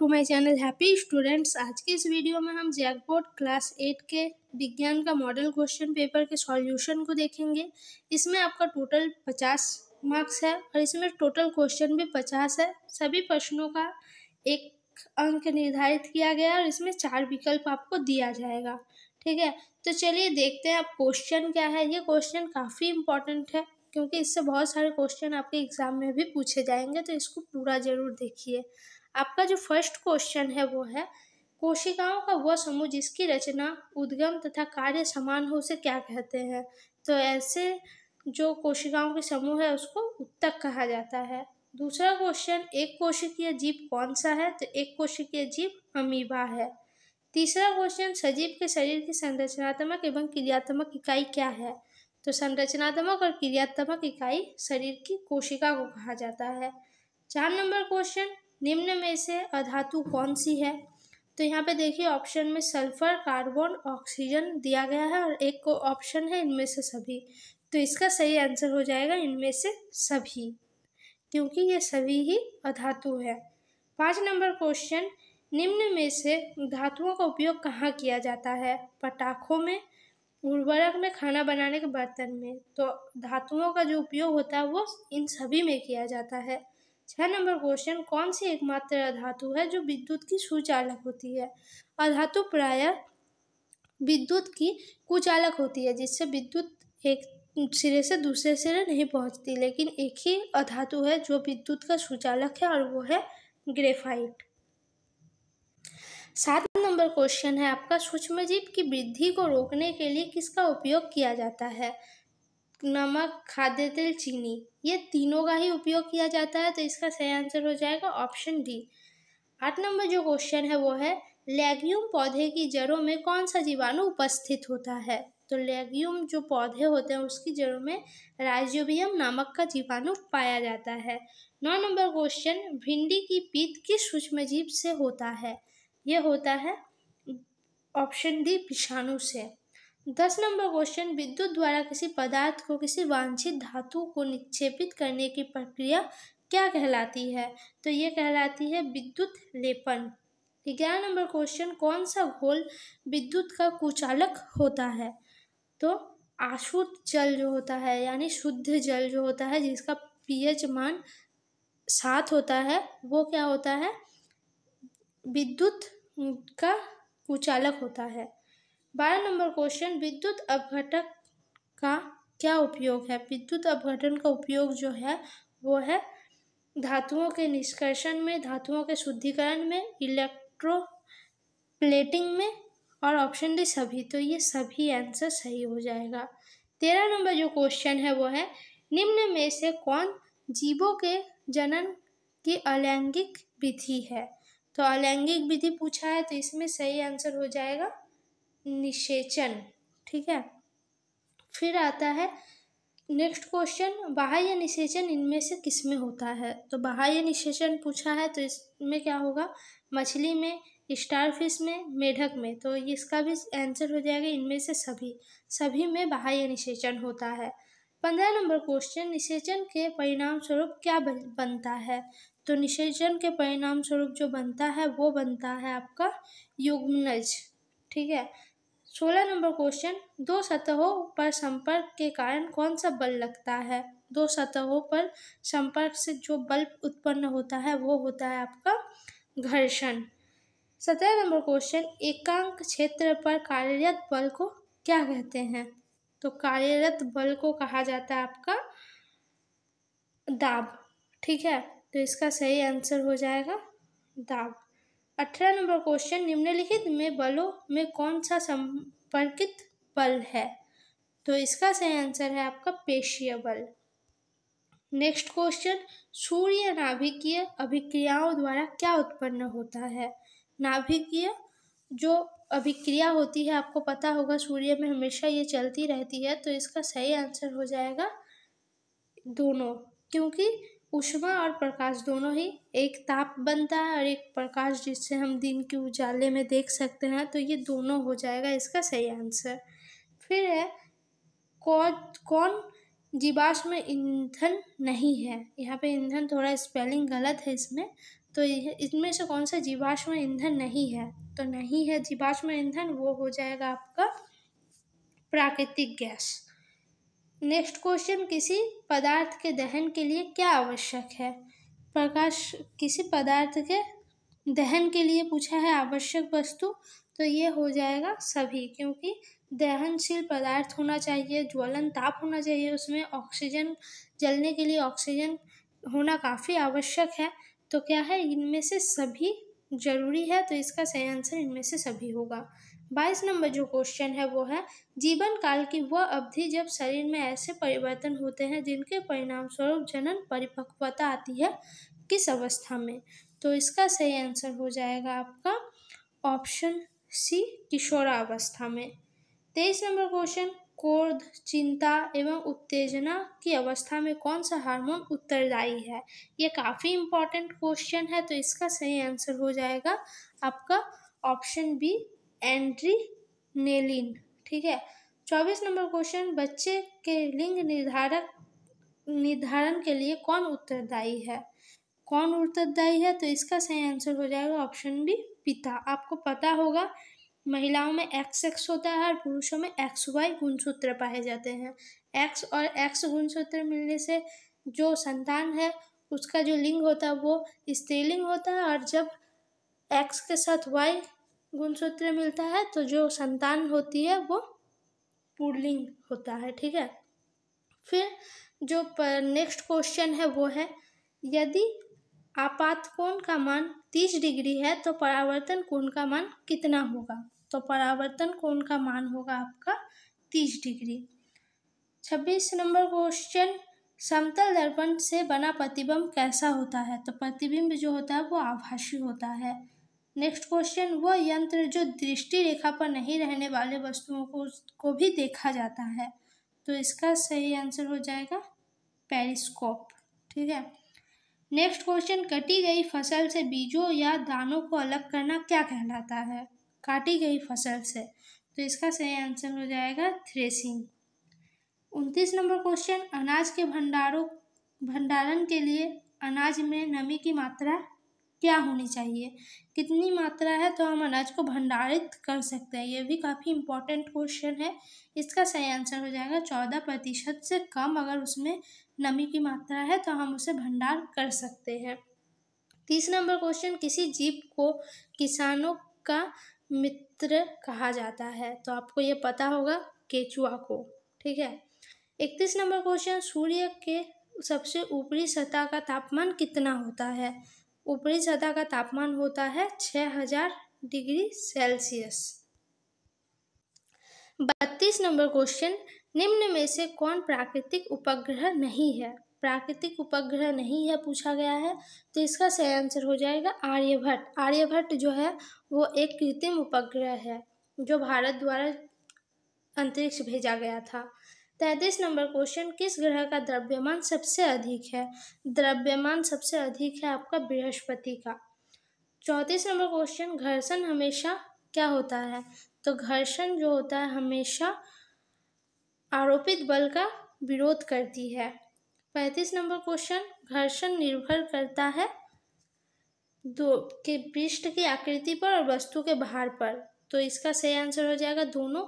to my channel happy students आज के इस वीडियो में हम जैकबोर्ड क्लास एट के विज्ञान का मॉडल क्वेश्चन पेपर के सॉल्यूशन को देखेंगे इसमें आपका टोटल पचास मार्क्स है और इसमें टोटल क्वेश्चन भी पचास है सभी प्रश्नों का एक अंक निर्धारित किया गया है और इसमें चार विकल्प आपको दिया जाएगा ठीक है तो चलिए देखते हैं आप क्वेश्चन क्या है ये क्वेश्चन काफ़ी इंपॉर्टेंट है क्योंकि इससे बहुत सारे क्वेश्चन आपके एग्ज़ाम में भी पूछे जाएंगे तो इसको पूरा ज़रूर देखिए आपका जो फर्स्ट क्वेश्चन है वो है कोशिकाओं का वह समूह जिसकी रचना उद्गम तथा कार्य समान हो उसे क्या कहते हैं तो ऐसे जो कोशिकाओं के समूह है उसको उत्तक कहा जाता है दूसरा क्वेश्चन एक कोशिकीय जीव कौन सा है तो एक कोशिकीय जीव अमीबा है तीसरा क्वेश्चन सजीव के शरीर की संरचनात्मक एवं क्रियात्मक इकाई क्या है तो संरचनात्मक और क्रियात्मक इकाई शरीर की कोशिका को कहा जाता है चार नंबर क्वेश्चन निम्न में से अधातु कौन सी है तो यहाँ पे देखिए ऑप्शन में सल्फर कार्बन ऑक्सीजन दिया गया है और एक को ऑप्शन है इनमें से सभी तो इसका सही आंसर हो जाएगा इनमें से सभी क्योंकि ये सभी ही अधातु है पाँच नंबर क्वेश्चन निम्न में से धातुओं का उपयोग कहाँ किया जाता है पटाखों में उर्वरक में खाना बनाने के बर्तन में तो धातुओं का जो उपयोग होता है वो इन सभी में किया जाता है छः नंबर क्वेश्चन कौन सी एकमात्र अधातु है जो विद्युत की सुचालक होती है अधातु प्राय विद्युत की कुचालक होती है जिससे विद्युत एक सिरे से दूसरे सिरे नहीं पहुंचती लेकिन एक ही अधातु है जो विद्युत का सुचालक है और वो है ग्रेफाइट सात नंबर क्वेश्चन है आपका सूक्ष्म जीव की वृद्धि को रोकने के लिए किसका उपयोग किया जाता है नमक खाद्य तेल चीनी ये तीनों का ही उपयोग किया जाता है तो इसका सही आंसर हो जाएगा ऑप्शन डी आठ नंबर जो क्वेश्चन है वो है लेग्यूम पौधे की जड़ों में कौन सा जीवाणु उपस्थित होता है तो लेग्यूम जो पौधे होते हैं उसकी जड़ों में राइजोबियम नामक का जीवाणु पाया जाता है नौ नंबर क्वेश्चन भिंडी की पीत किस सूक्ष्म जीव से होता है ये होता है ऑप्शन डी विषाणु से दस नंबर क्वेश्चन विद्युत द्वारा किसी पदार्थ को किसी वांछित धातु को निक्षेपित करने की प्रक्रिया क्या कहलाती है तो ये कहलाती है विद्युत लेपन ग्यारह नंबर क्वेश्चन कौन सा घोल विद्युत का कुचालक होता है तो आशुद्ध जल जो होता है यानी शुद्ध जल जो होता है जिसका पीएच मान सात होता है वो क्या होता है विद्युत का कुचालक होता है बारह नंबर क्वेश्चन विद्युत अपघटक का क्या उपयोग है विद्युत अपघटन का उपयोग जो है वो है धातुओं के निष्कर्षण में धातुओं के शुद्धिकरण में इलेक्ट्रो प्लेटिंग में और ऑप्शन डी सभी तो ये सभी आंसर सही हो जाएगा तेरह नंबर जो क्वेश्चन है वो है निम्न में से कौन जीवों के जनन की अलैंगिक विधि है तो अलैंगिक विधि पूछा है तो इसमें सही आंसर हो जाएगा निषेचन ठीक है फिर आता है नेक्स्ट क्वेश्चन बाह्य निषेचन इनमें से किस में होता है तो बाह्य निषेचन पूछा है तो इसमें क्या होगा मछली में स्टार फिश में मेढक में तो इसका भी आंसर हो जाएगा इनमें से सभी सभी में बाह्य निषेचन होता है पंद्रह नंबर क्वेश्चन निषेचन के परिणाम स्वरूप क्या बनता है तो निषेचन के परिणाम स्वरूप जो बनता है वो बनता है आपका युग्मनज ठीक है सोलह नंबर क्वेश्चन दो सतहों पर संपर्क के कारण कौन सा बल लगता है दो सतहों पर संपर्क से जो बल उत्पन्न होता है वो होता है आपका घर्षण सत्रह नंबर क्वेश्चन एकांक क्षेत्र पर कार्यरत बल को क्या कहते हैं तो कार्यरत बल को कहा जाता है आपका दाब ठीक है तो इसका सही आंसर हो जाएगा दाब अठारह नंबर क्वेश्चन निम्नलिखित में बलों में कौन सा संपर्कित बल है तो इसका सही आंसर है आपका पेशीय बल नेक्स्ट क्वेश्चन सूर्य नाभिकीय अभिक्रियाओं द्वारा क्या उत्पन्न होता है नाभिकीय जो अभिक्रिया होती है आपको पता होगा सूर्य में हमेशा ये चलती रहती है तो इसका सही आंसर हो जाएगा दोनों क्योंकि उष्मा और प्रकाश दोनों ही एक ताप बनता है और एक प्रकाश जिससे हम दिन के उजाले में देख सकते हैं तो ये दोनों हो जाएगा इसका सही आंसर फिर है कौन कौन जीवाश्म ईंधन नहीं है यहाँ पे ईंधन थोड़ा स्पेलिंग गलत है इसमें तो इसमें से कौन सा जीवाश्म ईंधन नहीं है तो नहीं है जीवाश्म ईंधन वो हो जाएगा आपका प्राकृतिक गैस नेक्स्ट क्वेश्चन किसी पदार्थ के दहन के लिए क्या आवश्यक है प्रकाश किसी पदार्थ के दहन के लिए पूछा है आवश्यक वस्तु तो ये हो जाएगा सभी क्योंकि दहनशील पदार्थ होना चाहिए ज्वलन ताप होना चाहिए उसमें ऑक्सीजन जलने के लिए ऑक्सीजन होना काफ़ी आवश्यक है तो क्या है इनमें से सभी जरूरी है तो इसका सही आंसर इनमें से सभी होगा बाईस नंबर जो क्वेश्चन है वो है जीवन काल की वह अवधि जब शरीर में ऐसे परिवर्तन होते हैं जिनके परिणाम स्वरूप जनन परिपक्वता आती है किस अवस्था में तो इसका सही आंसर हो जाएगा आपका ऑप्शन सी किशोरावस्था में तेईस नंबर क्वेश्चन क्रोध चिंता एवं उत्तेजना की अवस्था में कौन सा हार्मोन उत्तरदायी है ये काफ़ी इंपॉर्टेंट क्वेश्चन है तो इसका सही आंसर हो जाएगा आपका ऑप्शन बी एंट्रीनेलिन ठीक है चौबीस नंबर क्वेश्चन बच्चे के लिंग निर्धारक निर्धारण के लिए कौन उत्तरदायी है कौन उत्तरदायी है तो इसका सही आंसर हो जाएगा ऑप्शन बी पिता आपको पता होगा महिलाओं में एक्स एक्स होता है और पुरुषों में एक्स वाई गुणसूत्र पाए जाते हैं एक्स और एक्स गुणसूत्र मिलने से जो संतान है उसका जो लिंग होता है वो स्त्रीलिंग होता है और जब एक्स के साथ वाई गुणसूत्र मिलता है तो जो संतान होती है वो पुल्लिंग होता है ठीक है फिर जो नेक्स्ट क्वेश्चन है वो है यदि आपात कोण का मान तीस डिग्री है तो परावर्तन कोण का मान कितना होगा तो परावर्तन कोण का मान होगा आपका तीस डिग्री छब्बीस नंबर क्वेश्चन समतल दर्पण से बना प्रतिबिंब कैसा होता है तो प्रतिबिंब जो होता है वो आभासी होता है नेक्स्ट क्वेश्चन वह यंत्र जो दृष्टि रेखा पर नहीं रहने वाले वस्तुओं को को भी देखा जाता है तो इसका सही आंसर हो जाएगा पेरिस्कोप ठीक है नेक्स्ट क्वेश्चन कटी गई फसल से बीजों या दानों को अलग करना क्या कहलाता है काटी गई फसल से तो इसका सही आंसर हो जाएगा थ्रेसिंग उनतीस नंबर क्वेश्चन अनाज के भंडारों भंडारण के लिए अनाज में नमी की मात्रा क्या होनी चाहिए कितनी मात्रा है तो हम अनाज को भंडारित कर सकते हैं ये भी काफ़ी इम्पोर्टेंट क्वेश्चन है इसका सही आंसर हो जाएगा चौदह प्रतिशत से कम अगर उसमें नमी की मात्रा है तो हम उसे भंडार कर सकते हैं तीस नंबर क्वेश्चन किसी जीव को किसानों का मित्र कहा जाता है तो आपको ये पता होगा केचुआ को ठीक है इकतीस नंबर क्वेश्चन सूर्य के सबसे ऊपरी सतह का तापमान कितना होता है ऊपरी सतह का तापमान होता है 6000 डिग्री सेल्सियस बत्तीस नंबर क्वेश्चन निम्न में से कौन प्राकृतिक उपग्रह नहीं है प्राकृतिक उपग्रह नहीं है पूछा गया है तो इसका सही आंसर हो जाएगा आर्यभट्ट आर्यभट्ट जो है वो एक कृत्रिम उपग्रह है जो भारत द्वारा अंतरिक्ष भेजा गया था तैतीस नंबर क्वेश्चन किस ग्रह का द्रव्यमान सबसे अधिक है द्रव्यमान सबसे अधिक है आपका बृहस्पति का चौंतीस नंबर क्वेश्चन घर्षण हमेशा क्या होता है तो घर्षण जो होता है हमेशा आरोपित बल का विरोध करती है पैंतीस नंबर क्वेश्चन घर्षण निर्भर करता है दो के पृष्ठ की आकृति पर और वस्तु के भार पर तो इसका सही आंसर हो जाएगा दोनों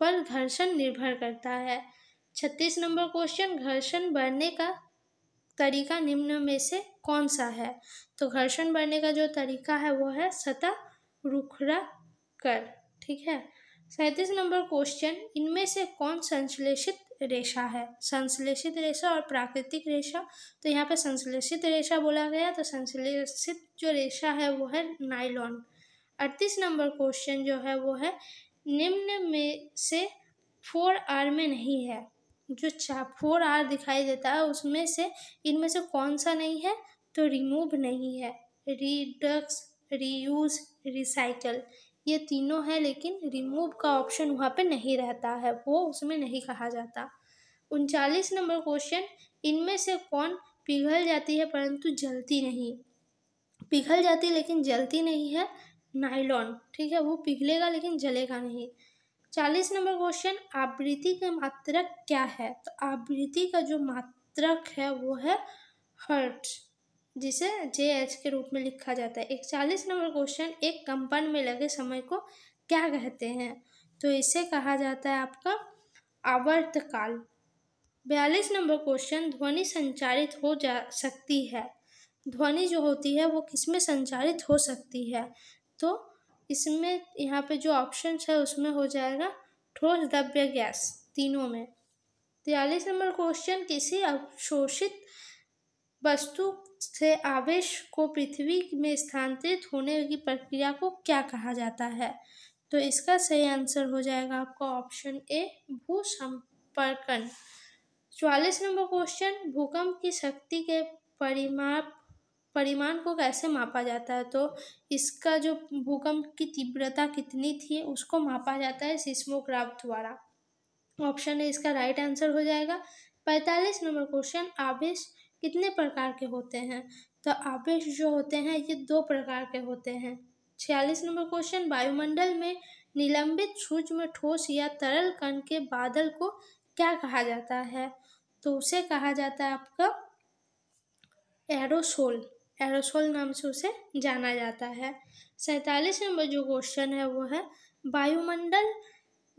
पर घर्षण निर्भर करता है छत्तीस नंबर क्वेश्चन घर्षण बढ़ने का तरीका निम्न में से कौन सा है तो घर्षण बढ़ने का जो तरीका है वो है सतह रुखरा कर ठीक है सैंतीस नंबर क्वेश्चन इनमें से कौन संश्लेषित रेशा है संश्लेषित रेशा और प्राकृतिक रेशा तो यहाँ पे संश्लेषित रेशा बोला गया तो संश्लेषित जो रेशा है वो है नाइलॉन अड़तीस नंबर क्वेश्चन जो है वो है निम्न में से फोर आर में नहीं है जो चा फोर आर दिखाई देता है उसमें से इनमें से कौन सा नहीं है तो रिमूव नहीं है रीडक्स रीयूज रिसाइकल ये तीनों है लेकिन रिमूव का ऑप्शन वहाँ पे नहीं रहता है वो उसमें नहीं कहा जाता उनचालीस नंबर क्वेश्चन इनमें से कौन पिघल जाती है परंतु जलती नहीं पिघल जाती लेकिन जलती नहीं है नाइलॉन ठीक है वो पिघलेगा लेकिन जलेगा नहीं चालीस नंबर क्वेश्चन आवृत्ति का मात्रक क्या है तो आवृत्ति का जो मात्रक है वो है हर्ट जिसे जे एच के रूप में लिखा जाता है एक चालीस नंबर क्वेश्चन एक कंपन में लगे समय को क्या कहते हैं तो इसे कहा जाता है आपका आवर्तकाल बयालीस नंबर क्वेश्चन ध्वनि संचारित हो जा सकती है ध्वनि जो होती है वो किस में संचारित हो सकती है तो इसमें यहाँ पे जो ऑप्शन है उसमें हो जाएगा ठोस द्रव्य गैस तीनों में तयालीस नंबर क्वेश्चन किसी अवशोषित वस्तु से आवेश को पृथ्वी में स्थानांतरित होने की प्रक्रिया को क्या कहा जाता है तो इसका सही आंसर हो जाएगा आपका ऑप्शन ए भू संपर्कन चौवालीस नंबर क्वेश्चन भूकंप की शक्ति के परिमाप परिमाण को कैसे मापा जाता है तो इसका जो भूकंप की तीव्रता कितनी थी उसको मापा जाता है सिस्मोग्राफ द्वारा ऑप्शन है इसका राइट आंसर हो जाएगा पैंतालीस नंबर क्वेश्चन आवेश कितने प्रकार के होते हैं तो आवेश जो होते हैं ये दो प्रकार के होते हैं छियालीस नंबर क्वेश्चन वायुमंडल में निलंबित सूक्ष्म ठोस या तरल कण के बादल को क्या कहा जाता है तो उसे कहा जाता है आपका एरोसोल एरोसोल नाम से उसे जाना जाता है सैंतालीस नंबर जो क्वेश्चन है वो है वायुमंडल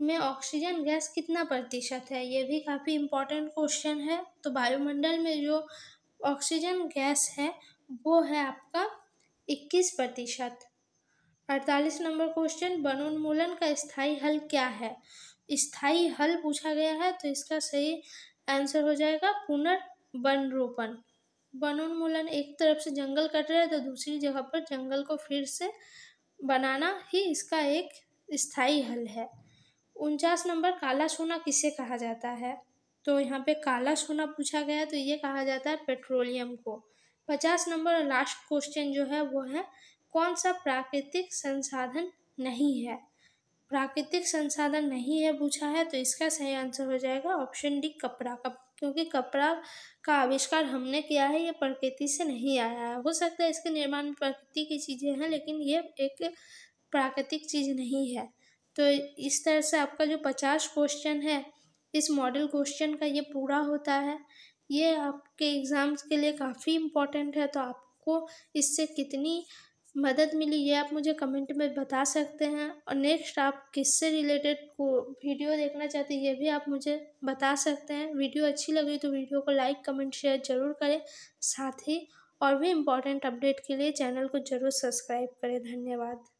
में ऑक्सीजन गैस कितना प्रतिशत है ये भी काफ़ी इम्पोर्टेंट क्वेश्चन है तो वायुमंडल में जो ऑक्सीजन गैस है वो है आपका इक्कीस प्रतिशत अड़तालीस नंबर क्वेश्चन वनोन्मूलन का स्थाई हल क्या है स्थाई हल पूछा गया है तो इसका सही आंसर हो जाएगा पुनर्वन रोपण वनोन्मूलन एक तरफ से जंगल कट रहा है तो दूसरी जगह पर जंगल को फिर से बनाना ही इसका एक स्थायी हल है उनचास नंबर काला सोना किसे कहा जाता है तो यहाँ पे काला सोना पूछा गया तो ये कहा जाता है पेट्रोलियम को पचास नंबर लास्ट क्वेश्चन जो है वो है कौन सा प्राकृतिक संसाधन नहीं है प्राकृतिक संसाधन नहीं है पूछा है तो इसका सही आंसर हो जाएगा ऑप्शन डी कपड़ा का क्योंकि कपड़ा का आविष्कार हमने किया है ये प्रकृति से नहीं आया है हो सकता है इसके निर्माण में प्रकृति की चीज़ें हैं लेकिन ये एक प्राकृतिक चीज़ नहीं है तो इस तरह से आपका जो पचास क्वेश्चन है इस मॉडल क्वेश्चन का ये पूरा होता है ये आपके एग्ज़ाम्स के लिए काफ़ी इम्पोर्टेंट है तो आपको इससे कितनी मदद मिली ये आप मुझे कमेंट में बता सकते हैं और नेक्स्ट आप किससे रिलेटेड को वीडियो देखना चाहते हैं ये भी आप मुझे बता सकते हैं वीडियो अच्छी लगी तो वीडियो को लाइक कमेंट शेयर ज़रूर करें साथ ही और भी इम्पॉर्टेंट अपडेट के लिए चैनल को ज़रूर सब्सक्राइब करें धन्यवाद